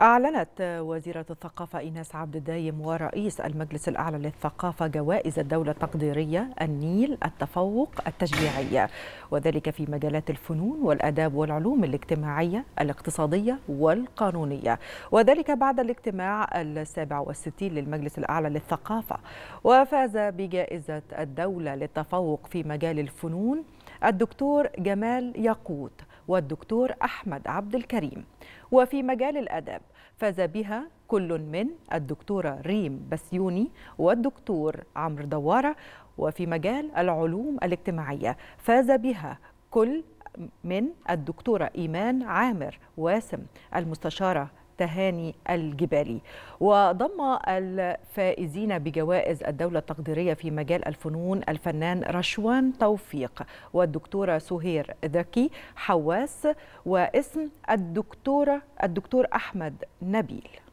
أعلنت وزيرة الثقافة إيناس عبد الدايم ورئيس المجلس الأعلى للثقافة جوائز الدولة التقديرية النيل التفوق التشجيعية وذلك في مجالات الفنون والأداب والعلوم الاجتماعية الاقتصادية والقانونية وذلك بعد الاجتماع السابع والستين للمجلس الأعلى للثقافة وفاز بجائزة الدولة للتفوق في مجال الفنون الدكتور جمال ياقوت والدكتور أحمد عبد الكريم وفي مجال الأدب فاز بها كل من الدكتورة ريم بسيوني والدكتور عمرو دوارة وفي مجال العلوم الاجتماعية فاز بها كل من الدكتورة إيمان عامر واسم المستشارة تهاني الجبالي وضم الفائزين بجوائز الدولة التقديرية في مجال الفنون الفنان رشوان توفيق والدكتورة سهير ذكي حواس واسم الدكتورة الدكتور أحمد نبيل